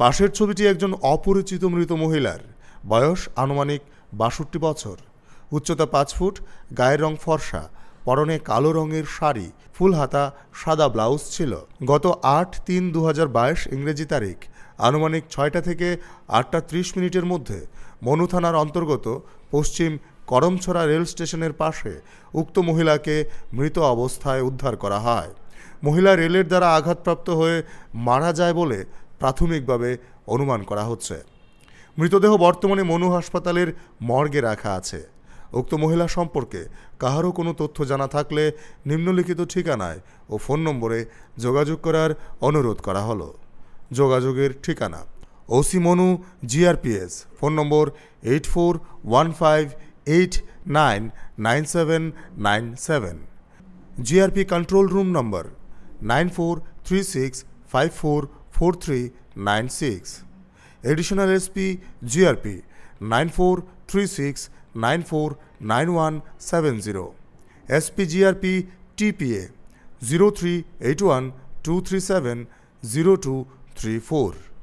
পাশের ছবিটি একজন অপরিচিত মৃত মহিলার বয়স আনুমানিক বাষট্টি বছর উচ্চতা পাঁচ ফুট গায়ের রং ফর্সা পরনে কালো রঙের শাড়ি ফুল হাতা সাদা ব্লাউজ ছিল গত আট তিন দু ইংরেজি তারিখ আনুমানিক ছয়টা থেকে আটটা ত্রিশ মিনিটের মধ্যে মনু থানার অন্তর্গত পশ্চিম করমছড়া রেল স্টেশনের পাশে উক্ত মহিলাকে মৃত অবস্থায় উদ্ধার করা হয় মহিলা রেলের দ্বারা আঘাতপ্রাপ্ত হয়ে মারা যায় বলে প্রাথমিকভাবে অনুমান করা হচ্ছে মৃতদেহ বর্তমানে মনু হাসপাতালের মর্গে রাখা আছে উক্ত মহিলা সম্পর্কে কাহারও কোনো তথ্য জানা থাকলে নিম্নলিখিত ঠিকানায় ও ফোন নম্বরে যোগাযোগ করার অনুরোধ করা হলো যোগাযোগের ঠিকানা OC Manu GRPS phone number eight four one five eight nine nine seven nine seven GRP control room number nine four three six five four four three nine six additional SP GRP nine four three six nine four nine one seven zero SP GRP TPA zero three eight one two three seven zero two three four